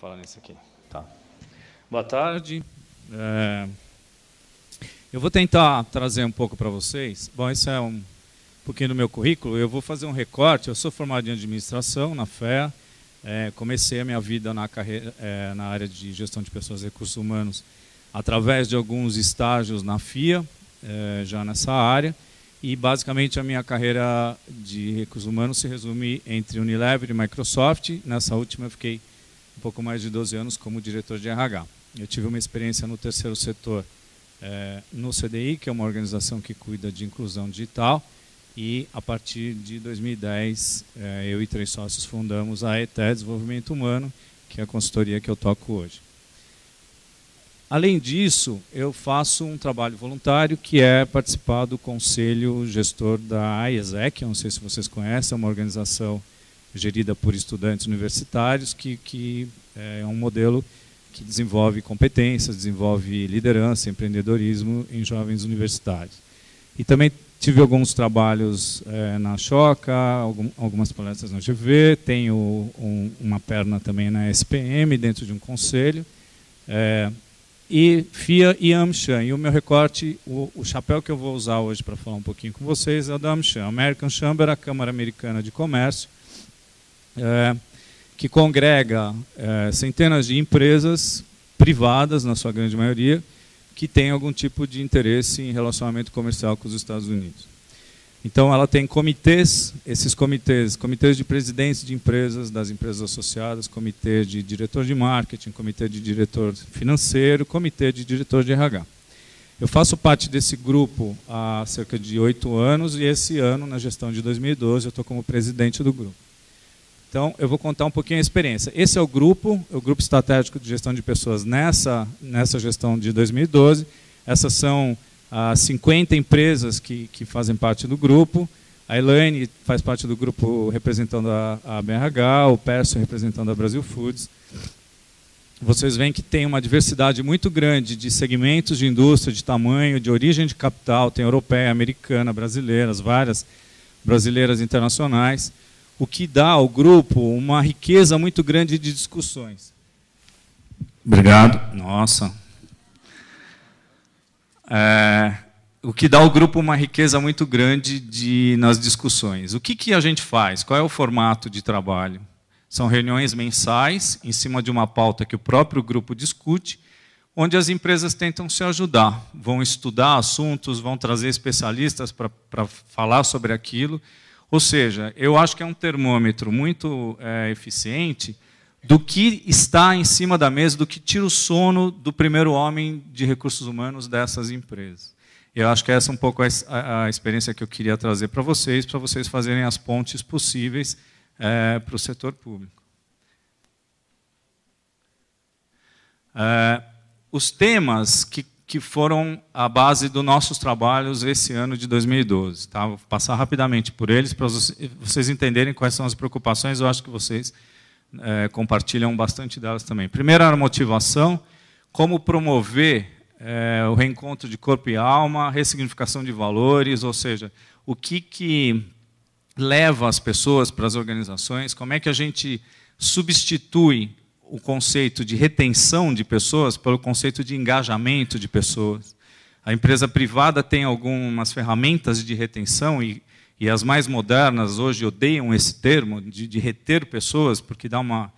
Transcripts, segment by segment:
falar nisso aqui. Tá. Boa tarde. É... Eu vou tentar trazer um pouco para vocês. Bom, isso é um pouquinho do meu currículo. Eu vou fazer um recorte. Eu sou formado em administração na FEA. É, comecei a minha vida na, carreira, é, na área de gestão de pessoas e recursos humanos através de alguns estágios na FIA, é, já nessa área. E basicamente a minha carreira de recursos humanos se resume entre Unilever e Microsoft. Nessa última eu fiquei um pouco mais de 12 anos como diretor de RH. Eu tive uma experiência no terceiro setor é, no CDI, que é uma organização que cuida de inclusão digital, e a partir de 2010 é, eh, eu e três sócios fundamos a ETE Desenvolvimento Humano, que é a consultoria que eu toco hoje. Além disso, eu faço um trabalho voluntário que é participar do conselho gestor da AESEC, não sei se vocês conhecem, é uma organização gerida por estudantes universitários, que, que é, é um modelo que desenvolve competências, desenvolve liderança, empreendedorismo em jovens universitários. E também tive alguns trabalhos é, na Choca, algum, algumas palestras na GV, tenho um, uma perna também na SPM, dentro de um conselho, é, e FIA e AmCham. E o meu recorte, o, o, chapéu que eu vou usar hoje para falar um pouquinho com vocês é o da AmCham, American Chamber, a Câmara Americana de Comércio, é, que congrega é, centenas de empresas privadas, na sua grande maioria, que têm algum tipo de interesse em relacionamento comercial com os Estados Unidos. Então, ela tem comitês, esses comitês, comitês de presidente de empresas, das empresas associadas, comitê de diretor de marketing, comitê de diretor financeiro, comitê de diretor de RH. Eu faço parte desse grupo há cerca de oito anos e esse ano, na gestão de 2012, eu estou como presidente do grupo. Então, eu vou contar um pouquinho a experiência. Esse é o grupo, o grupo estratégico de gestão de pessoas nessa, nessa gestão de 2012. Essas são as ah, 50 empresas que, que fazem parte do grupo. A Elaine faz parte do grupo representando a, a BRH, o Perso representando a Brasil Foods. Vocês veem que tem uma diversidade muito grande de segmentos de indústria, de tamanho, de origem de capital, tem europeia, americana, brasileiras, várias brasileiras internacionais o que dá ao grupo uma riqueza muito grande de discussões. Obrigado. Nossa. É, o que dá ao grupo uma riqueza muito grande de, nas discussões. O que, que a gente faz? Qual é o formato de trabalho? São reuniões mensais, em cima de uma pauta que o próprio grupo discute, onde as empresas tentam se ajudar, vão estudar assuntos, vão trazer especialistas para falar sobre aquilo. Ou seja, eu acho que é um termômetro muito é, eficiente do que está em cima da mesa, do que tira o sono do primeiro homem de recursos humanos dessas empresas. Eu acho que essa é um pouco a, a, experiência que eu queria trazer para vocês, para vocês fazerem as pontes possíveis é, eh, para o setor público. É, os temas que que foram a base dos nossos trabalhos esse ano de 2012. Tá? Vou passar rapidamente por eles para vocês entenderem quais são as preocupações. Eu acho que vocês é, compartilham bastante delas também. Primeiro, a motivação, como promover é, o reencontro de corpo e alma, ressignificação de valores, ou seja, o que, que leva as pessoas para as organizações, como é que a gente substitui o conceito de retenção de pessoas pelo conceito de engajamento de pessoas. A empresa privada tem algumas ferramentas de retenção e, e as mais modernas hoje odeiam esse termo de, de reter pessoas porque dá uma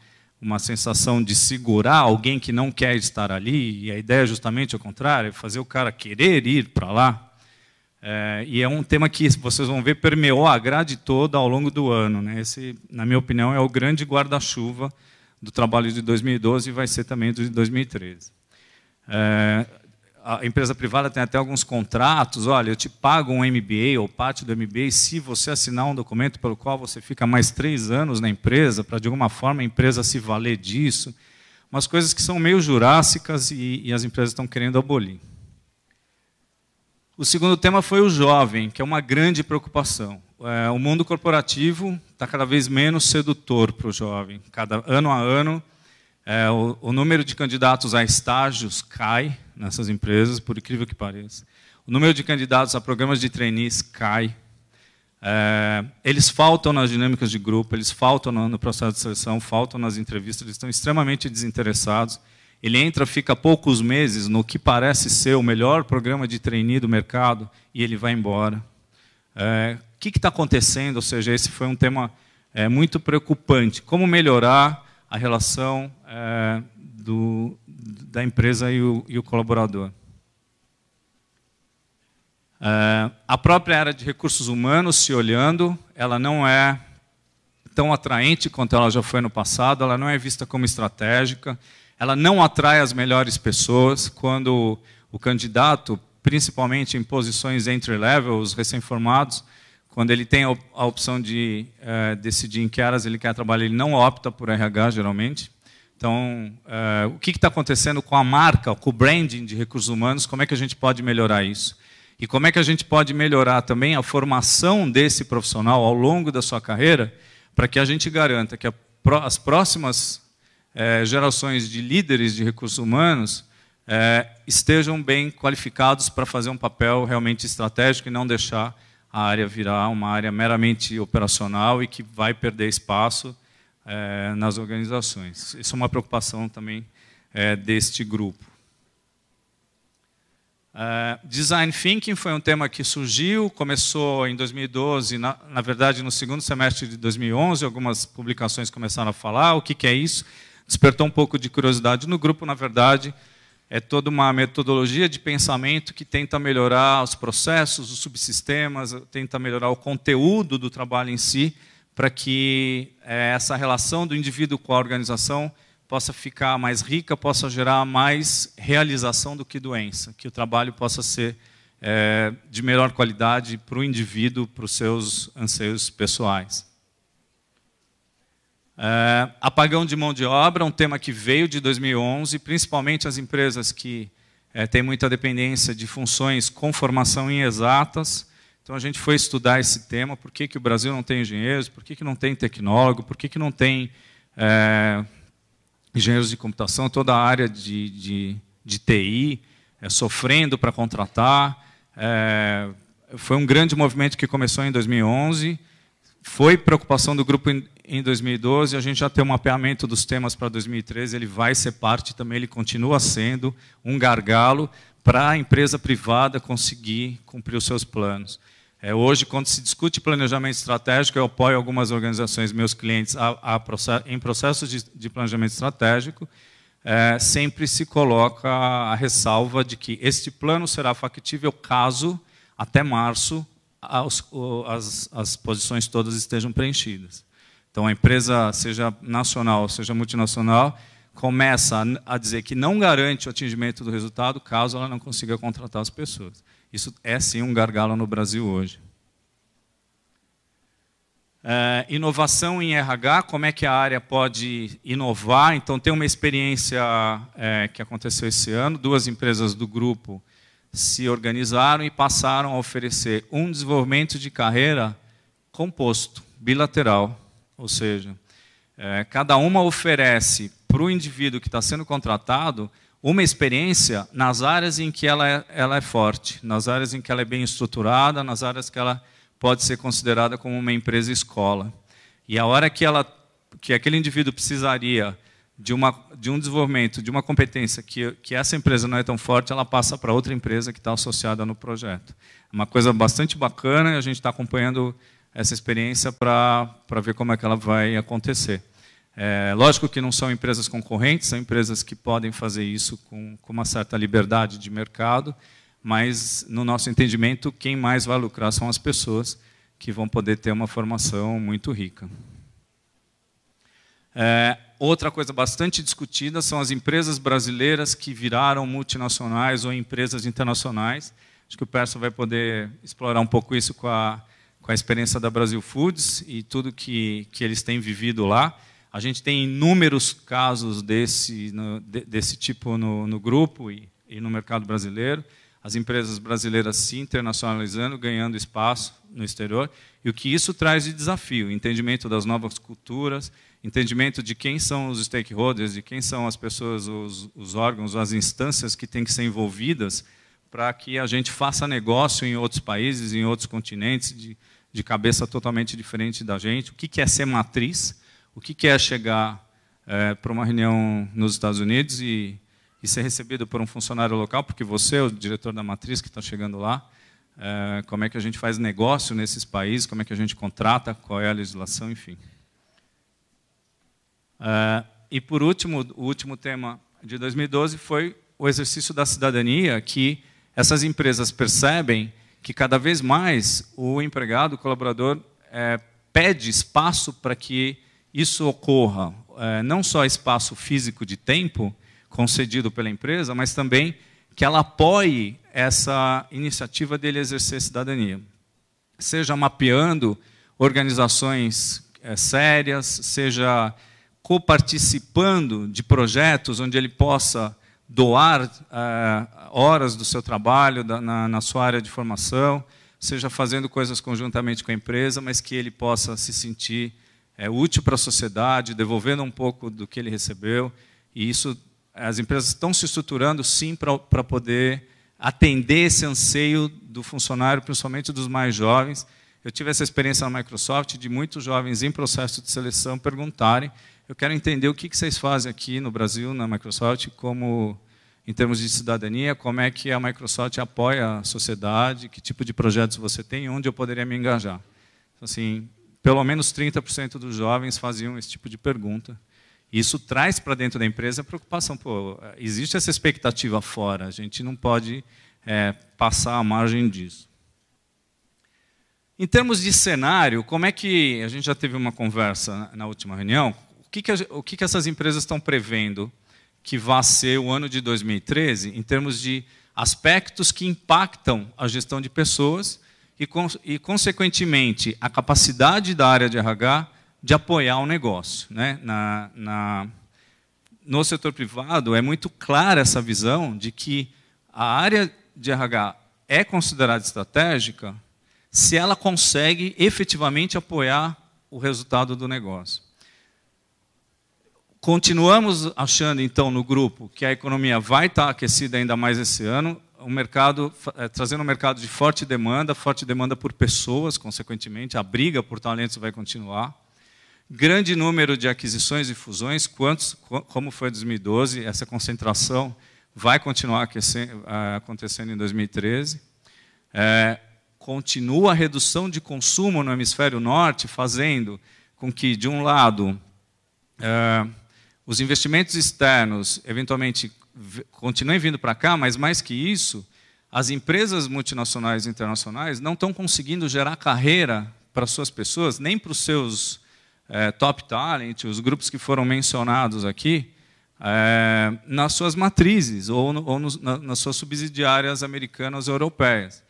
uma sensação de segurar alguém que não quer estar ali, e a ideia é justamente o contrário, é fazer o cara querer ir para lá. É, e é um tema que vocês vão ver permeou a grade toda ao longo do ano. Né? Esse, na minha opinião, é o grande guarda-chuva do trabalho de 2012 e vai ser também do de 2013. É, a empresa privada tem até alguns contratos, olha, eu te pago um MBA ou parte do MBA se você assinar um documento pelo qual você fica mais três anos na empresa, para de alguma forma a empresa se valer disso. Umas coisas que são meio jurássicas e, e as empresas estão querendo abolir. O segundo tema foi o jovem, que é uma grande preocupação é, o mundo corporativo está cada vez menos sedutor para o jovem. Cada ano a ano, é, o, o, número de candidatos a estágios cai nessas empresas, por incrível que pareça. O número de candidatos a programas de trainees cai. É, eles faltam nas dinâmicas de grupo, eles faltam no, no processo de seleção, faltam nas entrevistas, eles estão extremamente desinteressados. Ele entra, fica poucos meses no que parece ser o melhor programa de trainee do mercado e ele vai embora. É, que está acontecendo? Ou seja, esse foi um tema é, muito preocupante. Como melhorar a relação é, do, da empresa e o, e o colaborador? É, a própria área de recursos humanos, se olhando, ela não é tão atraente quanto ela já foi no passado, ela não é vista como estratégica, ela não atrai as melhores pessoas. Quando o candidato, principalmente em posições entry-level, os recém-formados, quando ele tem a opção de uh, decidir em que áreas ele quer trabalhar, ele não opta por RH, geralmente. Então, uh, o que está acontecendo com a marca, com o branding de recursos humanos, como é que a gente pode melhorar isso? E como é que a gente pode melhorar também a formação desse profissional ao longo da sua carreira, para que a gente garanta que a, as próximas eh, gerações de líderes de recursos humanos estejam bem qualificados para fazer um papel realmente estratégico e não deixar a área virá uma área meramente operacional e que vai perder espaço é, nas organizações. Isso é uma preocupação também é, deste grupo. Eh, design Thinking foi um tema que surgiu, começou em 2012, na, na, verdade no segundo semestre de 2011, algumas publicações começaram a falar o que, que é isso, despertou um pouco de curiosidade no grupo, na verdade, é toda uma metodologia de pensamento que tenta melhorar os processos, os subsistemas, tenta melhorar o conteúdo do trabalho em si, para que é, essa relação do indivíduo com a organização possa ficar mais rica, possa gerar mais realização do que doença, que o trabalho possa ser é, de melhor qualidade para o indivíduo, para os seus anseios pessoais. É, apagão de mão de obra, um tema que veio de 2011, principalmente as empresas que é, têm muita dependência de funções com formação em exatas. Então a gente foi estudar esse tema, por que, que o Brasil não tem engenheiros, por que, que não tem tecnólogo, por que, que não tem é, engenheiros de computação, toda a área de, de, de TI, sofrendo para contratar. foi um grande movimento que começou em 2011, foi preocupação do grupo em 2012, a gente já tem um mapeamento dos temas para 2013, ele vai ser parte também, ele continua sendo um gargalo para a empresa privada conseguir cumprir os seus planos. É, hoje, quando se discute planejamento estratégico, eu apoio algumas organizações, meus clientes, a, a em processos de, de planejamento estratégico, é, sempre se coloca a ressalva de que este plano será factível caso, até março, as, as posições todas estejam preenchidas. Então, a empresa, seja nacional, seja multinacional, começa a, a dizer que não garante o atingimento do resultado caso ela não consiga contratar as pessoas. Isso é sim um gargalo no Brasil hoje. É, inovação em RH, como é que a área pode inovar? Então, tem uma experiência é, que aconteceu esse ano, duas empresas do grupo se organizaram e passaram a oferecer um desenvolvimento de carreira composto, bilateral, ou seja, é, cada uma oferece para o indivíduo que está sendo contratado uma experiência nas áreas em que ela é, ela é forte, nas áreas em que ela é bem estruturada, nas áreas que ela pode ser considerada como uma empresa escola. E a hora que, ela, que aquele indivíduo precisaria de, uma, de um desenvolvimento, de uma competência que, que essa empresa não é tão forte, ela passa para outra empresa que está associada no projeto. É uma coisa bastante bacana e a gente está acompanhando essa experiência para ver como é que ela vai acontecer. É, lógico que não são empresas concorrentes, são empresas que podem fazer isso com, com uma certa liberdade de mercado, mas, no nosso entendimento, quem mais vai lucrar são as pessoas que vão poder ter uma formação muito rica. É, Outra coisa bastante discutida são as empresas brasileiras que viraram multinacionais ou empresas internacionais. Acho que o Perso vai poder explorar um pouco isso com a, com a experiência da Brasil Foods e tudo que, que eles têm vivido lá. A gente tem inúmeros casos desse, no, desse tipo no, no grupo e, e, no mercado brasileiro. As empresas brasileiras se internacionalizando, ganhando espaço no exterior. E o que isso traz de desafio? Entendimento das novas culturas, entendimento de quem são os stakeholders, de quem são as pessoas, os, os órgãos, as instâncias que têm que ser envolvidas para que a gente faça negócio em outros países, em outros continentes, de, de cabeça totalmente diferente da gente. O que, que é ser matriz? O que, que é chegar é, para uma reunião nos Estados Unidos e, e ser recebido por um funcionário local, porque você é o diretor da matriz que está chegando lá? É, como é que a gente faz negócio nesses países? Como é que a gente contrata? Qual é a legislação? Enfim. Uh, e por último, o último tema de 2012 foi o exercício da cidadania, que essas empresas percebem que cada vez mais o empregado, o colaborador, é, pede espaço para que isso ocorra. É, não só espaço físico de tempo concedido pela empresa, mas também que ela apoie essa iniciativa dele exercer cidadania. Seja mapeando organizações é, sérias, seja coparticipando de projetos onde ele possa doar eh, horas do seu trabalho da, na, na, sua área de formação, seja fazendo coisas conjuntamente com a empresa, mas que ele possa se sentir é, útil para a sociedade, devolvendo um pouco do que ele recebeu. E isso, as empresas estão se estruturando, sim, para poder atender esse anseio do funcionário, principalmente dos mais jovens, eu tive essa experiência na Microsoft de muitos jovens em processo de seleção perguntarem: eu quero entender o que, vocês fazem aqui no Brasil, na Microsoft, como em termos de cidadania, como é que a Microsoft apoia a sociedade, que tipo de projetos você tem, onde eu poderia me engajar. Então, assim, pelo menos 30% dos jovens faziam esse tipo de pergunta. Isso traz para dentro da empresa a preocupação. Pô, existe essa expectativa fora, a gente não pode é, passar a margem disso. Em termos de cenário, como é que a gente já teve uma conversa na última reunião? O que, que, o que, que essas empresas estão prevendo que vai ser o ano de 2013 em termos de aspectos que impactam a gestão de pessoas e, e consequentemente, a capacidade da área de RH de apoiar o negócio. Né? Na, na, no setor privado, é muito clara essa visão de que a área de RH é considerada estratégica se ela consegue efetivamente apoiar o resultado do negócio. Continuamos achando, então, no grupo, que a economia vai estar aquecida ainda mais esse ano, O mercado, é, trazendo um mercado de forte demanda, forte demanda por pessoas, consequentemente, a briga por talentos vai continuar. Grande número de aquisições e fusões, quantos, como foi em 2012, essa concentração vai continuar aquecendo, é, acontecendo em 2013. É, continua a redução de consumo no hemisfério norte, fazendo com que, de um lado, eh, os investimentos externos eventualmente continuem vindo para cá, mas mais que isso, as empresas multinacionais e internacionais não estão conseguindo gerar carreira para suas pessoas, nem para os seus eh, top talent, os grupos que foram mencionados aqui, eh, nas suas matrizes ou, no, ou na, nas suas subsidiárias americanas ou europeias.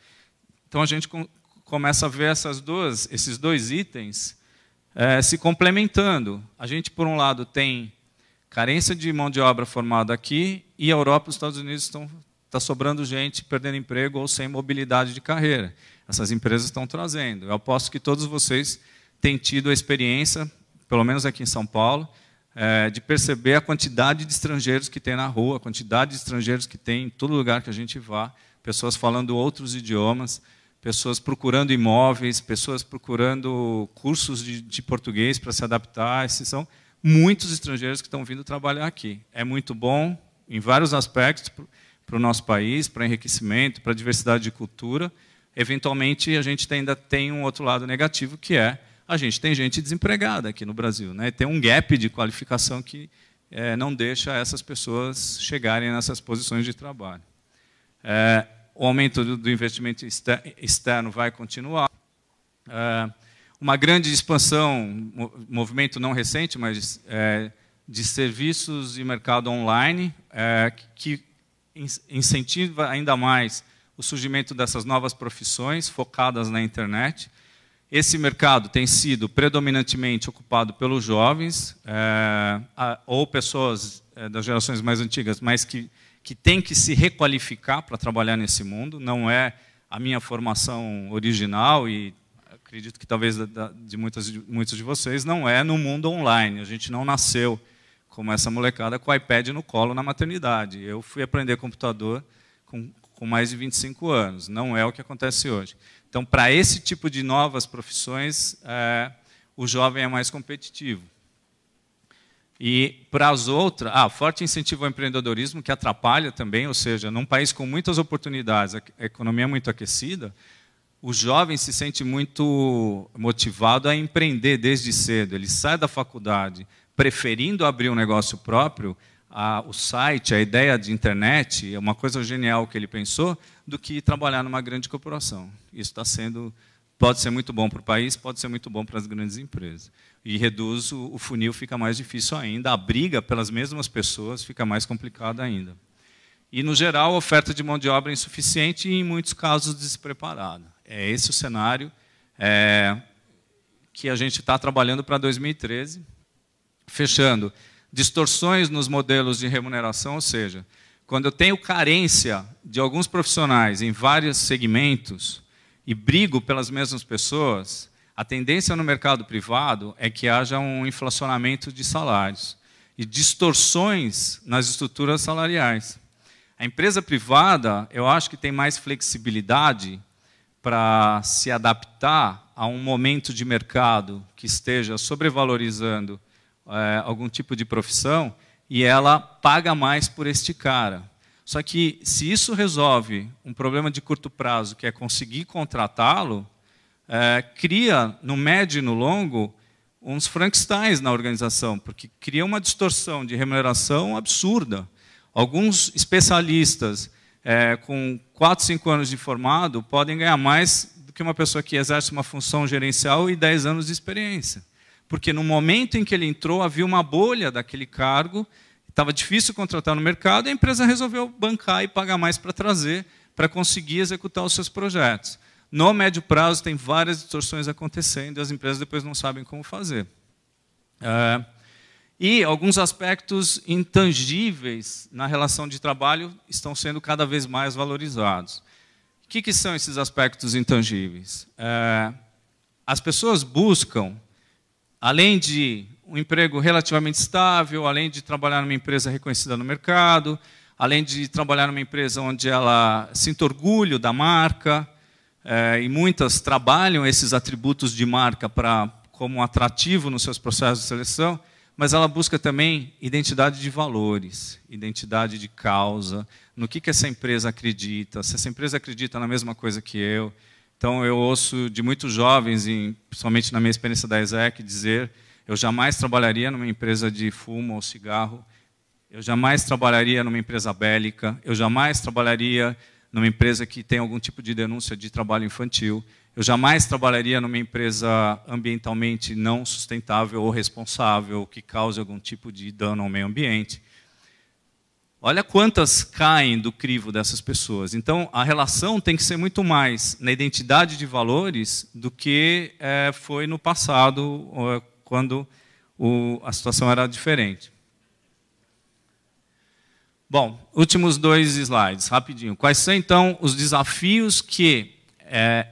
Então a gente com, começa a ver essas duas, esses dois itens é, se complementando. A gente, por um lado, tem carência de mão de obra formada aqui e a Europa e os Estados Unidos estão tá sobrando gente perdendo emprego ou sem mobilidade de carreira. Essas empresas estão trazendo. Eu aposto que todos vocês têm tido a experiência, pelo menos aqui em São Paulo, é, de perceber a quantidade de estrangeiros que tem na rua, a quantidade de estrangeiros que tem em todo lugar que a gente vá, pessoas falando outros idiomas pessoas procurando imóveis, pessoas procurando cursos de, de português para se adaptar. Esses são muitos estrangeiros que estão vindo trabalhar aqui. É muito bom em vários aspectos para o nosso país, para enriquecimento, para diversidade de cultura. Eventualmente, a gente ainda tem um outro lado negativo, que é a gente tem gente desempregada aqui no Brasil. Né? Tem um gap de qualificação que é, não deixa essas pessoas chegarem nessas posições de trabalho. É, o aumento do investimento externo vai continuar. Ah, uma grande expansão, movimento não recente, mas é, de serviços e mercado online, é, que incentiva ainda mais o surgimento dessas novas profissões focadas na internet. Esse mercado tem sido predominantemente ocupado pelos jovens é, ou pessoas das gerações mais antigas, mas que que tem que se requalificar para trabalhar nesse mundo, não é a minha formação original e acredito que talvez de, muitas, de muitos de vocês, não é no mundo online. A gente não nasceu como essa molecada com o iPad no colo na maternidade. Eu fui aprender computador com, com mais de 25 anos, não é o que acontece hoje. Então, para esse tipo de novas profissões, é, o jovem é mais competitivo. E para as outras, ah, forte incentivo ao empreendedorismo, que atrapalha também, ou seja, num país com muitas oportunidades, a economia é muito aquecida, o jovem se sente muito motivado a empreender desde cedo. Ele sai da faculdade preferindo abrir um negócio próprio, a, o site, a ideia de internet, é uma coisa genial que ele pensou, do que trabalhar numa grande corporação. Isso está sendo, pode ser muito bom para o país, pode ser muito bom para as grandes empresas e reduz o, o funil, fica mais difícil ainda. A briga pelas mesmas pessoas fica mais complicada ainda. E, no geral, a oferta de mão de obra é insuficiente e, em muitos casos, despreparada. É esse o cenário é, que a gente está trabalhando para 2013. Fechando, distorções nos modelos de remuneração, ou seja, quando eu tenho carência de alguns profissionais em vários segmentos e brigo pelas mesmas pessoas, a tendência no mercado privado é que haja um inflacionamento de salários e distorções nas estruturas salariais. A empresa privada, eu acho que tem mais flexibilidade para se adaptar a um momento de mercado que esteja sobrevalorizando é, algum tipo de profissão e ela paga mais por este cara. Só que se isso resolve um problema de curto prazo, que é conseguir contratá-lo, é, cria, no médio e no longo, uns Frankensteins na organização, porque cria uma distorção de remuneração absurda. Alguns especialistas é, com 4, 5 anos de formado podem ganhar mais do que uma pessoa que exerce uma função gerencial e 10 anos de experiência. Porque no momento em que ele entrou, havia uma bolha daquele cargo, estava difícil contratar no mercado, e a empresa resolveu bancar e pagar mais para trazer, para conseguir executar os seus projetos. No médio prazo, tem várias distorções acontecendo e as empresas depois não sabem como fazer. É, e alguns aspectos intangíveis na relação de trabalho estão sendo cada vez mais valorizados. O que, que são esses aspectos intangíveis? É, as pessoas buscam, além de um emprego relativamente estável, além de trabalhar numa empresa reconhecida no mercado, além de trabalhar numa empresa onde ela sinta orgulho da marca, é, e muitas trabalham esses atributos de marca para como atrativo nos seus processos de seleção, mas ela busca também identidade de valores, identidade de causa, no que, que essa empresa acredita, se essa empresa acredita na mesma coisa que eu. Então, eu ouço de muitos jovens, em, principalmente na minha experiência da ESEC, dizer eu jamais trabalharia numa empresa de fumo ou cigarro, eu jamais trabalharia numa empresa bélica, eu jamais trabalharia numa empresa que tem algum tipo de denúncia de trabalho infantil. Eu jamais trabalharia numa empresa ambientalmente não sustentável ou responsável, que cause algum tipo de dano ao meio ambiente. Olha quantas caem do crivo dessas pessoas. Então, a relação tem que ser muito mais na identidade de valores do que é, foi no passado, eh, quando o, a situação era diferente. Bom, últimos dois slides, rapidinho. Quais são, então, os desafios que, é,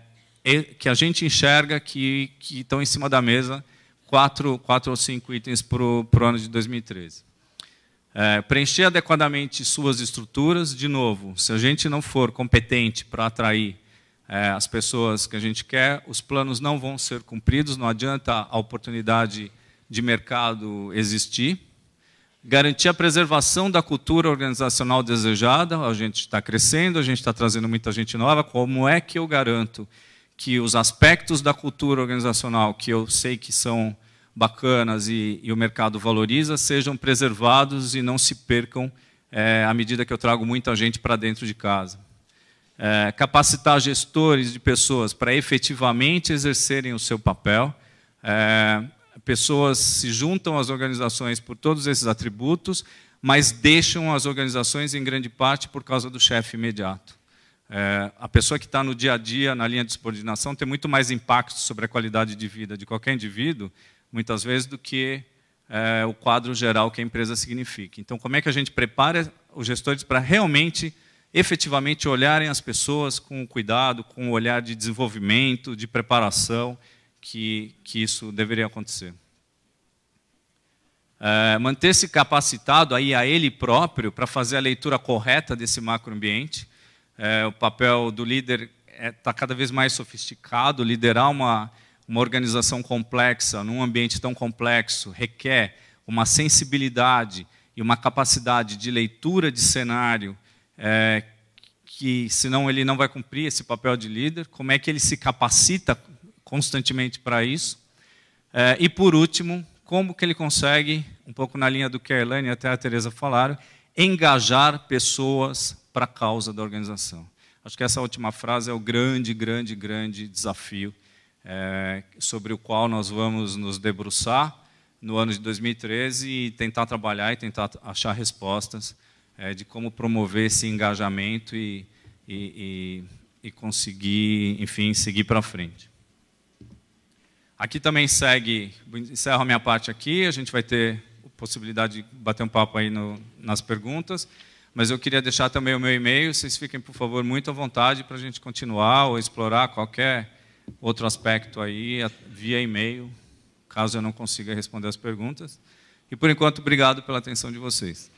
que a gente enxerga que, que estão em cima da mesa, quatro, quatro ou cinco itens para o ano de 2013? É, preencher adequadamente suas estruturas, de novo, se a gente não for competente para atrair é, as pessoas que a gente quer, os planos não vão ser cumpridos, não adianta a oportunidade de mercado existir garantir a preservação da cultura organizacional desejada. A gente está crescendo, a gente está trazendo muita gente nova. Como é que eu garanto que os aspectos da cultura organizacional que eu sei que são bacanas e, e o mercado valoriza sejam preservados e não se percam é, à medida que eu trago muita gente para dentro de casa? É, capacitar gestores de pessoas para efetivamente exercerem o seu papel. É, pessoas se juntam às organizações por todos esses atributos, mas deixam as organizações em grande parte por causa do chefe imediato. É, a pessoa que está no dia a dia, na linha de subordinação, tem muito mais impacto sobre a qualidade de vida de qualquer indivíduo, muitas vezes, do que é, o quadro geral que a empresa significa. Então, como é que a gente prepara os gestores para realmente, efetivamente, olharem as pessoas com cuidado, com um olhar de desenvolvimento, de preparação que, que isso deveria acontecer. É, Manter-se capacitado aí a ele próprio para fazer a leitura correta desse macroambiente. É, o papel do líder está é, tá cada vez mais sofisticado. Liderar uma, uma organização complexa, num ambiente tão complexo, requer uma sensibilidade e uma capacidade de leitura de cenário é, que, senão, ele não vai cumprir esse papel de líder. Como é que ele se capacita constantemente para isso. É, e por último, como que ele consegue, um pouco na linha do que a Elaine e até a Teresa falaram, engajar pessoas para a causa da organização. Acho que essa última frase é o grande, grande, grande desafio é, sobre o qual nós vamos nos debruçar no ano de 2013 e tentar trabalhar e tentar achar respostas é, de como promover esse engajamento e, e, e, e conseguir, enfim, seguir para frente. Aqui também segue, encerro a minha parte aqui, a gente vai ter possibilidade de bater um papo aí no, nas perguntas, mas eu queria deixar também o meu e-mail, vocês fiquem, por favor, muito à vontade para a gente continuar ou explorar qualquer outro aspecto aí via e-mail, caso eu não consiga responder as perguntas. E, por enquanto, obrigado pela atenção de vocês.